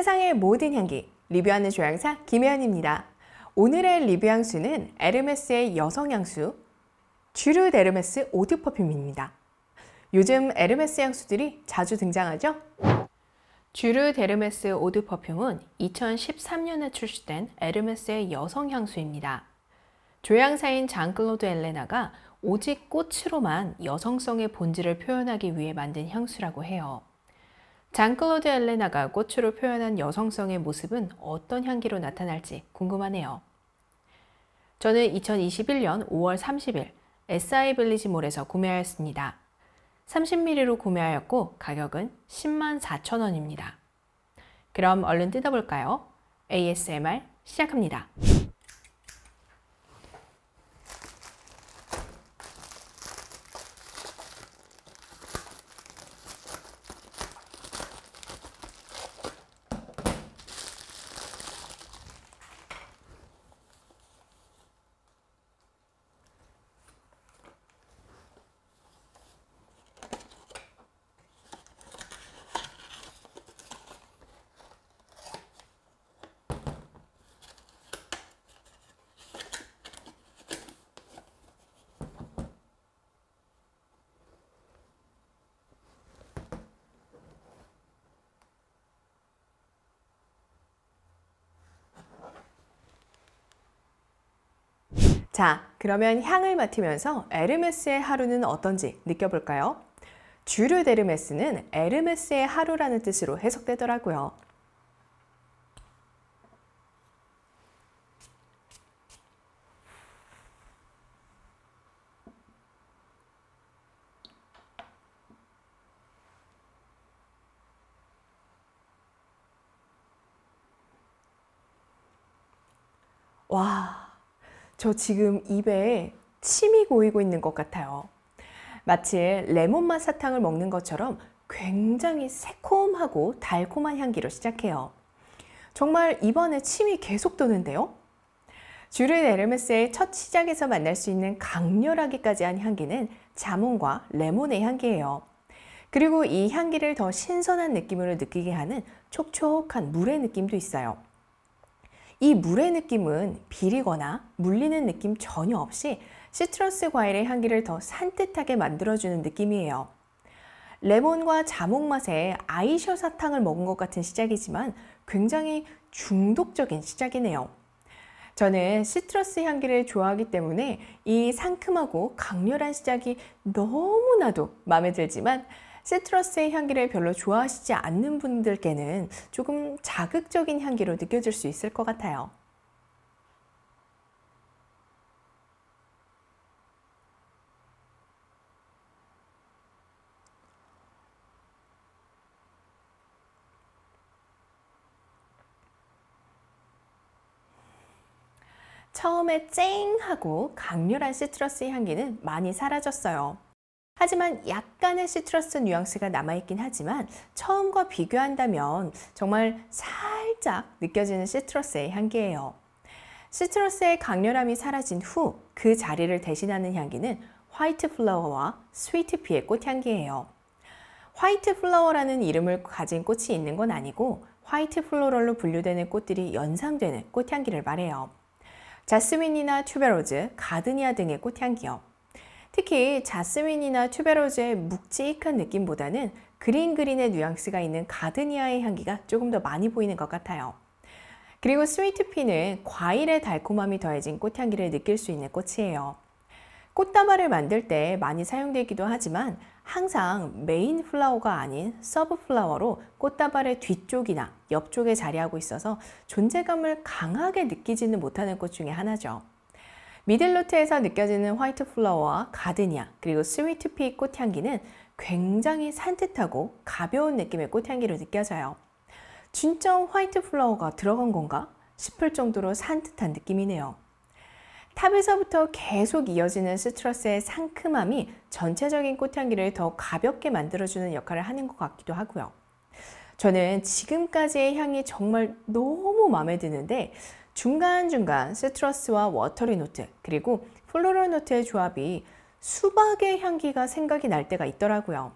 세상의 모든 향기 리뷰하는 조향사 김혜연입니다. 오늘의 리뷰 향수는 에르메스의 여성 향수 쥬르 데르메스 오드 퍼퓸입니다. 요즘 에르메스 향수들이 자주 등장하죠? 쥬르 데르메스 오드 퍼퓸은 2013년에 출시된 에르메스의 여성 향수입니다. 조향사인 장클로드 엘레나가 오직 꽃으로만 여성성의 본질을 표현하기 위해 만든 향수라고 해요. 장클로드 엘레나가 꽃으로 표현한 여성성의 모습은 어떤 향기로 나타날지 궁금하네요. 저는 2021년 5월 30일 SI 빌리지몰에서 구매하였습니다. 30ml로 구매하였고 가격은 10만 4천원입니다. 그럼 얼른 뜯어볼까요? ASMR 시작합니다. 자, 그러면 향을 맡으면서 에르메스의 하루는 어떤지 느껴볼까요? 주류 데르메스는 에르메스의 하루라는 뜻으로 해석되더라고요. 와, 저 지금 입에 침이 고이고 있는 것 같아요. 마치 레몬맛 사탕을 먹는 것처럼 굉장히 새콤하고 달콤한 향기로 시작해요. 정말 입안에 침이 계속 도는데요. 주른 에르메스의 첫 시작에서 만날 수 있는 강렬하기까지 한 향기는 자몽과 레몬의 향기예요. 그리고 이 향기를 더 신선한 느낌으로 느끼게 하는 촉촉한 물의 느낌도 있어요. 이 물의 느낌은 비리거나 물리는 느낌 전혀 없이 시트러스 과일의 향기를 더 산뜻하게 만들어주는 느낌이에요. 레몬과 자몽 맛의 아이셔 사탕을 먹은 것 같은 시작이지만 굉장히 중독적인 시작이네요. 저는 시트러스 향기를 좋아하기 때문에 이 상큼하고 강렬한 시작이 너무나도 마음에 들지만 시트러스의 향기를 별로 좋아하시지 않는 분들께는 조금 자극적인 향기로 느껴질 수 있을 것 같아요. 처음에 쨍하고 강렬한 시트러스 향기는 많이 사라졌어요. 하지만 약간의 시트러스 뉘앙스가 남아있긴 하지만 처음과 비교한다면 정말 살짝 느껴지는 시트러스의 향기예요. 시트러스의 강렬함이 사라진 후 그 자리를 대신하는 향기는 화이트 플라워와 스위트피의 꽃향기예요. 화이트 플라워라는 이름을 가진 꽃이 있는 건 아니고 화이트 플로럴로 분류되는 꽃들이 연상되는 꽃향기를 말해요. 자스민이나 튜베로즈, 가드니아 등의 꽃향기요. 특히 자스민이나 튜베로즈의 묵직한 느낌보다는 그린 그린의 뉘앙스가 있는 가드니아의 향기가 조금 더 많이 보이는 것 같아요. 그리고 스위트피는 과일의 달콤함이 더해진 꽃향기를 느낄 수 있는 꽃이에요. 꽃다발을 만들 때 많이 사용되기도 하지만 항상 메인 플라워가 아닌 서브 플라워로 꽃다발의 뒤쪽이나 옆쪽에 자리하고 있어서 존재감을 강하게 느끼지는 못하는 꽃 중에 하나죠. 미들루트에서 느껴지는 화이트 플라워와 가드니아 그리고 스위트 피 꽃향기는 굉장히 산뜻하고 가벼운 느낌의 꽃향기로 느껴져요. 진짜 화이트 플라워가 들어간 건가? 싶을 정도로 산뜻한 느낌이네요. 탑에서부터 계속 이어지는 스트러스의 상큼함이 전체적인 꽃향기를 더 가볍게 만들어주는 역할을 하는 것 같기도 하고요. 저는 지금까지의 향이 정말 너무 마음에 드는데 중간중간 시트러스와 워터리 노트 그리고 플로럴 노트의 조합이 수박의 향기가 생각이 날 때가 있더라고요.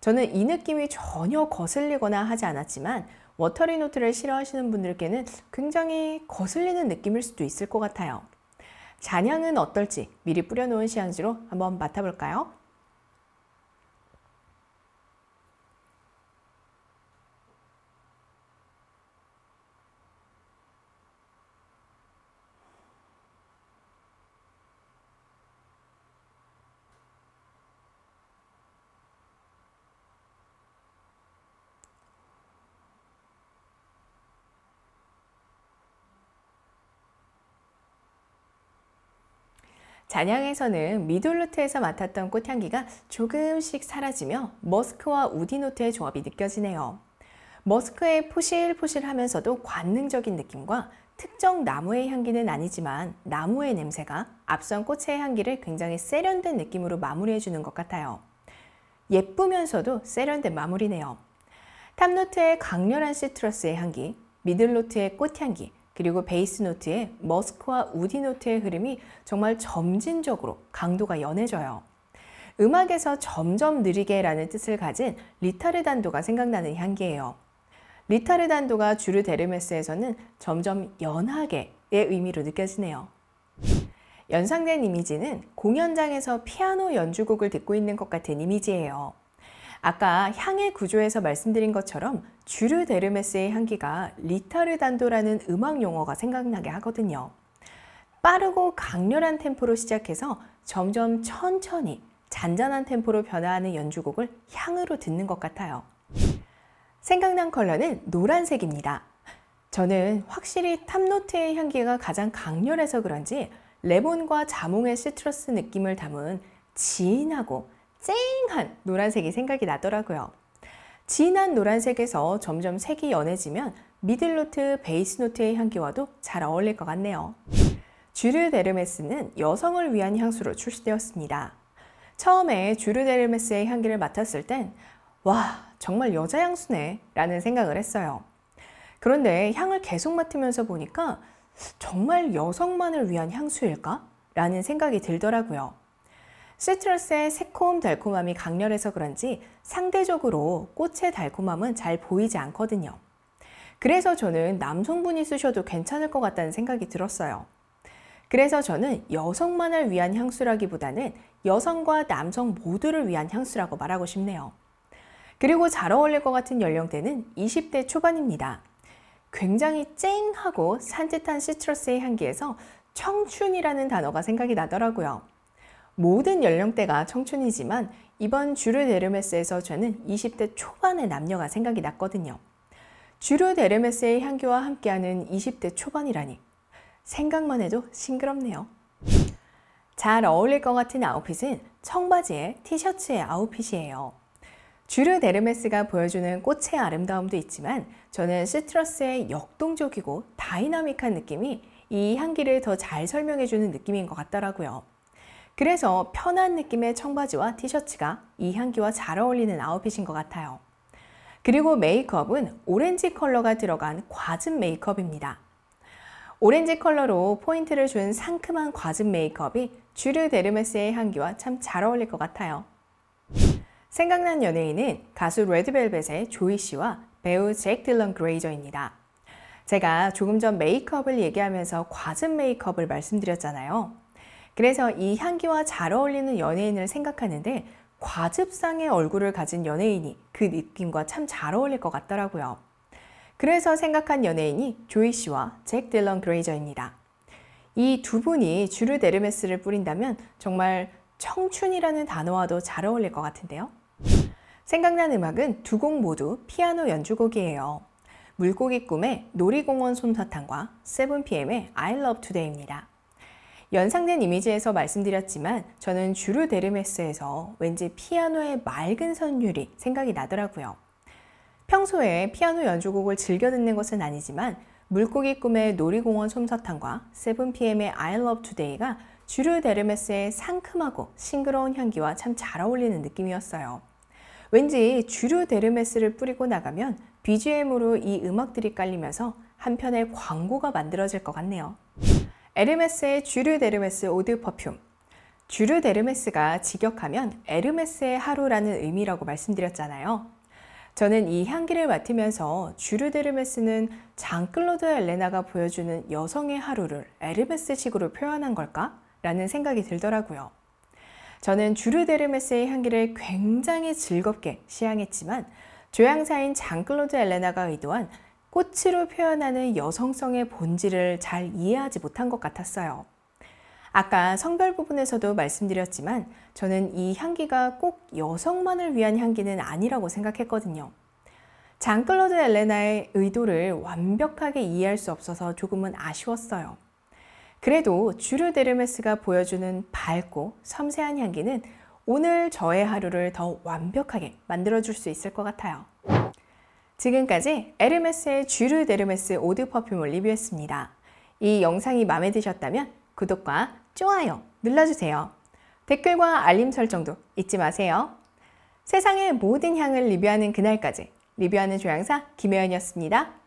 저는 이 느낌이 전혀 거슬리거나 하지 않았지만 워터리 노트를 싫어하시는 분들께는 굉장히 거슬리는 느낌일 수도 있을 것 같아요. 잔향은 어떨지 미리 뿌려놓은 시향지로 한번 맡아볼까요? 잔향에서는 미들노트에서 맡았던 꽃향기가 조금씩 사라지며 머스크와 우디노트의 조합이 느껴지네요. 머스크의 포실포실하면서도 관능적인 느낌과 특정 나무의 향기는 아니지만 나무의 냄새가 앞선 꽃의 향기를 굉장히 세련된 느낌으로 마무리해 주는 것 같아요. 예쁘면서도 세련된 마무리네요. 탑노트의 강렬한 시트러스의 향기, 미들노트의 꽃향기, 그리고 베이스 노트의 머스크와 우디 노트의 흐름이 정말 점진적으로 강도가 연해져요. 음악에서 점점 느리게라는 뜻을 가진 리타르단도가 생각나는 향기예요. 리타르단도가 주르 데르메스에서는 점점 연하게의 의미로 느껴지네요. 연상된 이미지는 공연장에서 피아노 연주곡을 듣고 있는 것 같은 이미지예요. 아까 향의 구조에서 말씀드린 것처럼 주류 데르메스의 향기가 리타르단도라는 음악 용어가 생각나게 하거든요. 빠르고 강렬한 템포로 시작해서 점점 천천히 잔잔한 템포로 변화하는 연주곡을 향으로 듣는 것 같아요. 생각난 컬러는 노란색입니다. 저는 확실히 탑노트의 향기가 가장 강렬해서 그런지 레몬과 자몽의 시트러스 느낌을 담은 진하고 쨍한 노란색이 생각이 나더라고요. 진한 노란색에서 점점 색이 연해지면 미들노트, 베이스노트의 향기와도 잘 어울릴 것 같네요. 주르 데르메스는 여성을 위한 향수로 출시되었습니다. 처음에 주르 데르메스의 향기를 맡았을 땐 와, 정말 여자 향수네 라는 생각을 했어요. 그런데 향을 계속 맡으면서 보니까 정말 여성만을 위한 향수일까? 라는 생각이 들더라고요. 시트러스의 새콤 달콤함이 강렬해서 그런지 상대적으로 꽃의 달콤함은 잘 보이지 않거든요. 그래서 저는 남성분이 쓰셔도 괜찮을 것 같다는 생각이 들었어요. 그래서 저는 여성만을 위한 향수라기보다는 여성과 남성 모두를 위한 향수라고 말하고 싶네요. 그리고 잘 어울릴 것 같은 연령대는 20대 초반입니다. 굉장히 쨍하고 산뜻한 시트러스의 향기에서 청춘이라는 단어가 생각이 나더라고요. 모든 연령대가 청춘이지만 이번 주류 데르메스에서 저는 20대 초반의 남녀가 생각이 났거든요. 주류 데르메스의 향기와 함께하는 20대 초반이라니 생각만 해도 싱그럽네요. 잘 어울릴 것 같은 아웃핏은 청바지에 티셔츠의 아웃핏이에요. 주류 데르메스가 보여주는 꽃의 아름다움도 있지만 저는 시트러스의 역동적이고 다이나믹한 느낌이 이 향기를 더 잘 설명해주는 느낌인 것 같더라고요. 그래서 편한 느낌의 청바지와 티셔츠가 이 향기와 잘 어울리는 아웃핏인 것 같아요. 그리고 메이크업은 오렌지 컬러가 들어간 과즙 메이크업입니다. 오렌지 컬러로 포인트를 준 상큼한 과즙 메이크업이 주류 데르메스의 향기와 참 잘 어울릴 것 같아요. 생각난 연예인은 가수 레드벨벳의 조이 씨와 배우 잭 딜런 그레이저입니다. 제가 조금 전 메이크업을 얘기하면서 과즙 메이크업을 말씀드렸잖아요. 그래서 이 향기와 잘 어울리는 연예인을 생각하는데 과즙상의 얼굴을 가진 연예인이 그 느낌과 참 잘 어울릴 것 같더라고요. 그래서 생각한 연예인이 조이 씨와 잭 딜런 그레이저입니다. 이 두 분이 주르 데르메스를 뿌린다면 정말 청춘이라는 단어와도 잘 어울릴 것 같은데요. 생각난 음악은 두 곡 모두 피아노 연주곡이에요. 물고기 꿈의 놀이공원 솜사탕과 7pm의 I love today입니다. 연상된 이미지에서 말씀드렸지만 저는 주류 데르메스에서 왠지 피아노의 맑은 선율이 생각이 나더라고요. 평소에 피아노 연주곡을 즐겨 듣는 것은 아니지만 물고기 꿈의 놀이공원 솜사탕과 7pm의 I Love Today가 주류 데르메스의 상큼하고 싱그러운 향기와 참 잘 어울리는 느낌이었어요. 왠지 주류 데르메스를 뿌리고 나가면 BGM으로 이 음악들이 깔리면서 한편의 광고가 만들어질 것 같네요. 에르메스의 주류 데르메스 오드 퍼퓸. 주류 데르메스가 직역하면 에르메스의 하루라는 의미라고 말씀드렸잖아요. 저는 이 향기를 맡으면서 주류 데르메스는 장클로드 엘레나가 보여주는 여성의 하루를 에르메스식으로 표현한 걸까? 라는 생각이 들더라고요. 저는 주류 데르메스의 향기를 굉장히 즐겁게 시향했지만 조향사인 장클로드 엘레나가 의도한 꽃으로 표현하는 여성성의 본질을 잘 이해하지 못한 것 같았어요. 아까 성별 부분에서도 말씀드렸지만 저는 이 향기가 꼭 여성만을 위한 향기는 아니라고 생각했거든요. 장클로드 엘레나의 의도를 완벽하게 이해할 수 없어서 조금은 아쉬웠어요. 그래도 주르 데르메스가 보여주는 밝고 섬세한 향기는 오늘 저의 하루를 더 완벽하게 만들어줄 수 있을 것 같아요. 지금까지 에르메스의 쥐르 데르메스 오드 퍼퓸을 리뷰했습니다. 이 영상이 마음에 드셨다면 구독과 좋아요 눌러주세요. 댓글과 알림 설정도 잊지 마세요. 세상의 모든 향을 리뷰하는 그날까지 리뷰하는 조향사 김혜연이었습니다.